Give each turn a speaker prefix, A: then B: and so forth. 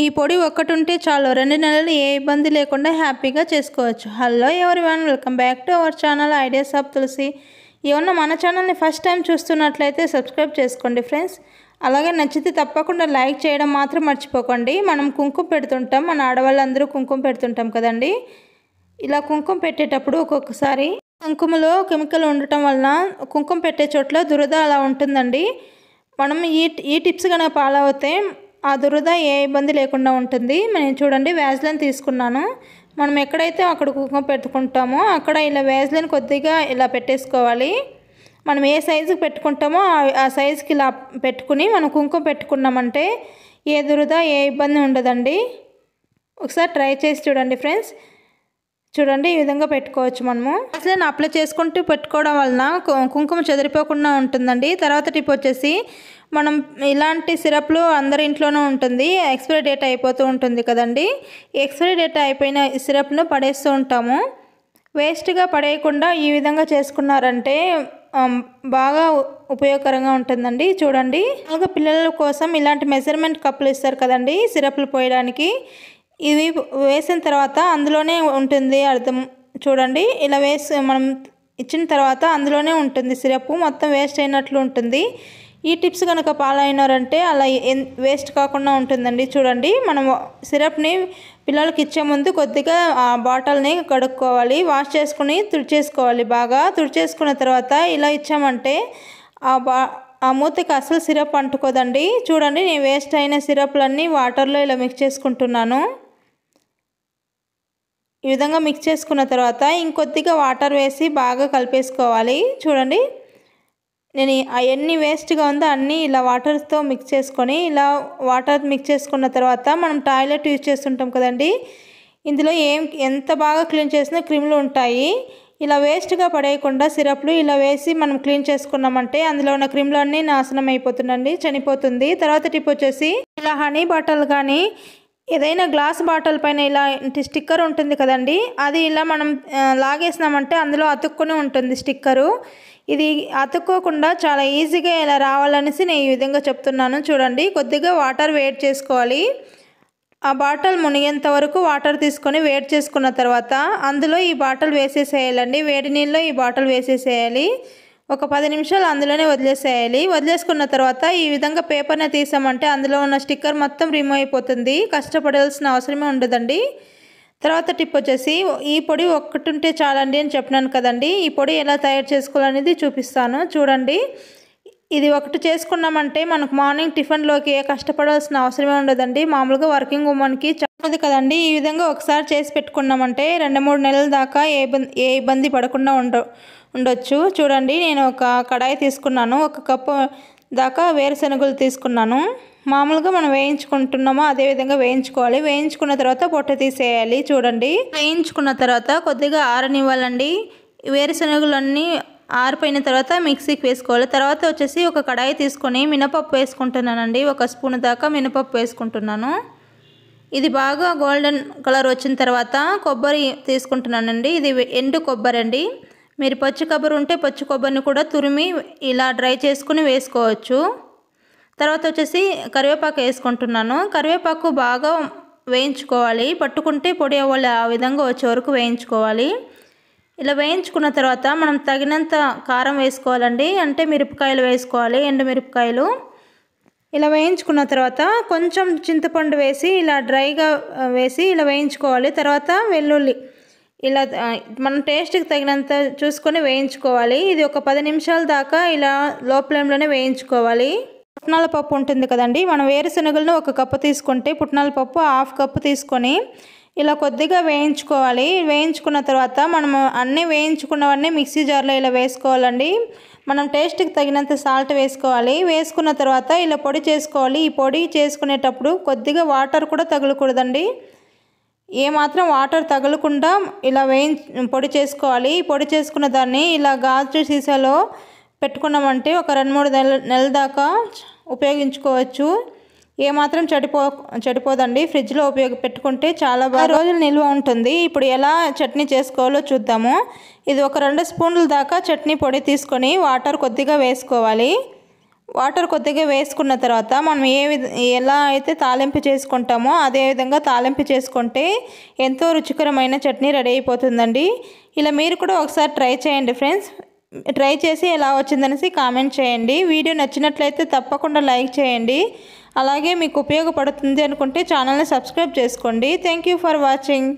A: ఈ పొడి ఒక్కటుంటే చాలు రెండు నెలలు ఏ ఇబ్బంది లేకుండా హ్యాపీగా చేసుకోవచ్చు hello everyone welcome back to our channel ideas of Tulasi ఏమన్నా మన ఛానల్ని ఫస్ట్ టైం చూస్తున్నట్లయితే సబ్స్క్రైబ్ చేసుకోండి ఫ్రెండ్స్ అలాగే నచ్చితే తప్పకుండా లైక్ చేయడం మాత్రం మర్చిపోకండి మనం కుంకుమ పెడుతుంటాం మన ఆడవాళ్ళందరూ కుంకుమ పెడుతుంటాం కదండి ఇలా కుంకుమ పెట్టేటప్పుడు ఒక్కొక్కసారి కుంకుమలో కెమికల్ ఉండటం వలన కుంకుమ పెట్టే చోట్ల దురద అలా ఉంటుందండి మనం ఈ ఈ టిప్స్ కనుక ఫాలో అవుతే ఆ దురద ఏ ఇబ్బంది లేకుండా ఉంటుంది నేను చూడండి వ్యాజ్లైన్ తీసుకున్నాను మనం ఎక్కడైతే అక్కడ కుంకుమ పెట్టుకుంటామో అక్కడ ఇలా వ్యాజ్లైన్ కొద్దిగా ఇలా పెట్టేసుకోవాలి మనం ఏ సైజుకి పెట్టుకుంటామో ఆ సైజుకి ఇలా పెట్టుకుని మనం కుంకుమ పెట్టుకున్నామంటే ఏ దురద ఏ ఇబ్బంది ఉండదండి ఒకసారి ట్రై చేసి చూడండి ఫ్రెండ్స్ చూడండి ఈ విధంగా పెట్టుకోవచ్చు మనము అసలు అప్లై చేసుకుంటూ పెట్టుకోవడం వలన కుంకుమ చెదిరిపోకుండా ఉంటుందండి తర్వాత టిప్ వచ్చేసి మనం ఇలాంటి సిరప్లు అందరి ఇంట్లోనూ ఉంటుంది ఎక్స్పైరీ డేట్ అయిపోతూ ఉంటుంది కదండి ఎక్స్పైరీ డేట్ అయిపోయిన సిరప్ను పడేస్తూ ఉంటాము వేస్ట్గా పడేయకుండా ఈ విధంగా చేసుకున్నారంటే బాగా ఉపయోగకరంగా ఉంటుందండి చూడండి ఇంకా పిల్లల కోసం ఇలాంటి మెజర్మెంట్ కప్పులు ఇస్తారు కదండి సిరప్లు పోయడానికి ఇవి వేసిన తర్వాత అందులోనే ఉంటుంది అర్థం చూడండి ఇలా వేసి మనం ఇచ్చిన తర్వాత అందులోనే ఉంటుంది సిరప్ మొత్తం వేస్ట్ అయినట్లు ఉంటుంది ఈ టిప్స్ కనుక పాలైనారంటే అలా వేస్ట్ కాకుండా ఉంటుందండి చూడండి మనం సిరప్ని పిల్లలకి ఇచ్చే ముందు కొద్దిగా ఆ బాటిల్ని కడుక్కోవాలి వాష్ చేసుకుని తుడిచేసుకోవాలి బాగా తుడిచేసుకున్న తర్వాత ఇలా ఇచ్చామంటే ఆ బా ఆ మూతకి అసలు సిరప్ అంటుకోదండి చూడండి నేను వేస్ట్ అయిన సిరప్లన్నీ వాటర్లో ఇలా మిక్స్ చేసుకుంటున్నాను ఈ విధంగా మిక్స్ చేసుకున్న తర్వాత ఇంకొద్దిగా వాటర్ వేసి బాగా కలిపేసుకోవాలి చూడండి నేను అవన్నీ వేస్ట్గా ఉందో అన్నీ ఇలా వాటర్తో మిక్స్ చేసుకొని ఇలా వాటర్ మిక్స్ చేసుకున్న తర్వాత మనం టాయిలెట్ యూజ్ చేస్తుంటాం కదండి ఇందులో ఏం ఎంత బాగా క్లీన్ చేసినా క్రిములు ఉంటాయి ఇలా వేస్ట్గా పడేయకుండా సిరప్లు ఇలా వేసి మనం క్లీన్ చేసుకున్నామంటే అందులో ఉన్న క్రిములన్నీ నాశనం అయిపోతుందండి చనిపోతుంది తర్వాత టిప్ వచ్చేసి ఇలా హనీ బాటల్ కానీ ఏదైనా గ్లాస్ బాటిల్ పైన ఇలాంటి స్టిక్కర్ ఉంటుంది కదండి అది ఇలా మనం లాగేసినామంటే అందులో అతుక్కుని ఉంటుంది స్టిక్కరు ఇది అతుక్కోకుండా చాలా ఈజీగా ఇలా రావాలనేసి నేను ఈ విధంగా చెప్తున్నాను చూడండి కొద్దిగా వాటర్ వేట్ చేసుకోవాలి ఆ బాటిల్ మునిగేంత వరకు వాటర్ తీసుకొని వేడి చేసుకున్న తర్వాత అందులో ఈ బాటిల్ వేసేసేయాలండి వేడి నీళ్ళలో ఈ బాటిల్ వేసేసేయాలి ఒక పది నిమిషాలు అందులోనే వదిలేసేయాలి వదిలేసుకున్న తర్వాత ఈ విధంగా పేపర్ని తీసామంటే అందులో ఉన్న స్టిక్కర్ మొత్తం రిమూవ్ అయిపోతుంది కష్టపడాల్సిన అవసరమే ఉండదండి తర్వాత టిప్ వచ్చేసి ఈ పొడి ఉంటే చాలండి అని చెప్పినాను కదండి ఈ పొడి ఎలా తయారు చేసుకోవాలనేది చూపిస్తాను చూడండి ఇది ఒకటి చేసుకున్నామంటే మనకు మార్నింగ్ టిఫిన్లోకి కష్టపడాల్సిన అవసరమే ఉండదండి మామూలుగా వర్కింగ్ ఉమెన్కి ఉంది కదండి ఈ విధంగా ఒకసారి చేసి పెట్టుకున్నామంటే రెండు మూడు నెలల దాకా ఏ ఏ ఇబ్బంది పడకుండా ఉండ ఉండొచ్చు చూడండి నేను ఒక కడాయి తీసుకున్నాను ఒక కప్పు దాకా వేరుశనగలు తీసుకున్నాను మామూలుగా మనం వేయించుకుంటున్నామో అదే విధంగా వేయించుకోవాలి వేయించుకున్న తర్వాత పొట్ట తీసేయాలి చూడండి వేయించుకున్న తర్వాత కొద్దిగా ఆరనివ్వాలండి వేరుశనగలన్నీ ఆరిపోయిన తర్వాత మిక్సీకి వేసుకోవాలి తర్వాత వచ్చేసి ఒక కడాయి తీసుకొని మినపప్పు వేసుకుంటున్నానండి ఒక స్పూన్ దాకా మినపప్పు వేసుకుంటున్నాను ఇది బాగా గోల్డెన్ కలర్ వచ్చిన తర్వాత కొబ్బరి తీసుకుంటున్నానండి ఇది ఎండు కొబ్బరి అండి మీరు పచ్చి కొబ్బరి ఉంటే పచ్చి కొబ్బరిని కూడా తురిమి ఇలా డ్రై చేసుకుని వేసుకోవచ్చు తర్వాత వచ్చేసి కరివేపాకు వేసుకుంటున్నాను కరివేపాకు బాగా వేయించుకోవాలి పట్టుకుంటే పొడి అవ్వాలి ఆ విధంగా వచ్చే వరకు వేయించుకోవాలి ఇలా వేయించుకున్న తర్వాత మనం తగినంత కారం వేసుకోవాలండి అంటే మిరపకాయలు వేసుకోవాలి ఎండు మిరపకాయలు ఇలా వేయించుకున్న తర్వాత కొంచెం చింతపండు వేసి ఇలా డ్రైగా వేసి ఇలా వేయించుకోవాలి తర్వాత వెల్లుల్లి ఇలా మనం టేస్ట్కి తగినంత చూసుకొని వేయించుకోవాలి ఇది ఒక పది నిమిషాల దాకా ఇలా లో ఫ్లేమ్లోనే వేయించుకోవాలి పుట్నాల పప్పు ఉంటుంది కదండి మనం వేరుశనగలను ఒక కప్పు తీసుకుంటే పుట్నాల పప్పు హాఫ్ కప్పు తీసుకొని ఇలా కొద్దిగా వేయించుకోవాలి వేయించుకున్న తర్వాత మనం అన్నీ వేయించుకున్నవన్నీ మిక్సీ జార్లో ఇలా వేసుకోవాలండి మనం టేస్ట్కి తగినంత సాల్ట్ వేసుకోవాలి వేసుకున్న తర్వాత ఇలా పొడి చేసుకోవాలి ఈ పొడి చేసుకునేటప్పుడు కొద్దిగా వాటర్ కూడా తగలకూడదండి ఏమాత్రం వాటర్ తగలకుండా ఇలా వేయి పొడి చేసుకోవాలి ఈ పొడి చేసుకున్న దాన్ని ఇలా గాజు సీసాలో పెట్టుకున్నామంటే ఒక రెండు మూడు నెల నెల దాకా ఉపయోగించుకోవచ్చు ఏమాత్రం చెడిపో చెడిపోదండి ఫ్రిడ్జ్లో ఉపయోగ పెట్టుకుంటే చాలా బాగా రోజులు నిల్వ ఉంటుంది ఇప్పుడు ఎలా చట్నీ చేసుకోవాలో చూద్దాము ఇది ఒక రెండు స్పూన్ల దాకా చట్నీ పొడి తీసుకొని వాటర్ కొద్దిగా వేసుకోవాలి వాటర్ కొద్దిగా వేసుకున్న తర్వాత మనం ఏ ఎలా అయితే తాలింపు చేసుకుంటామో అదేవిధంగా తాలింపు చేసుకుంటే ఎంతో రుచికరమైన చట్నీ రెడీ అయిపోతుందండి ఇలా మీరు కూడా ఒకసారి ట్రై చేయండి ఫ్రెండ్స్ ట్రై చేసి ఎలా వచ్చిందనేసి కామెంట్ చేయండి వీడియో నచ్చినట్లయితే తప్పకుండా లైక్ చేయండి అలాగే మీకు ఉపయోగపడుతుంది అనుకుంటే ఛానల్ని సబ్స్క్రైబ్ చేసుకోండి థ్యాంక్ ఫర్ వాచింగ్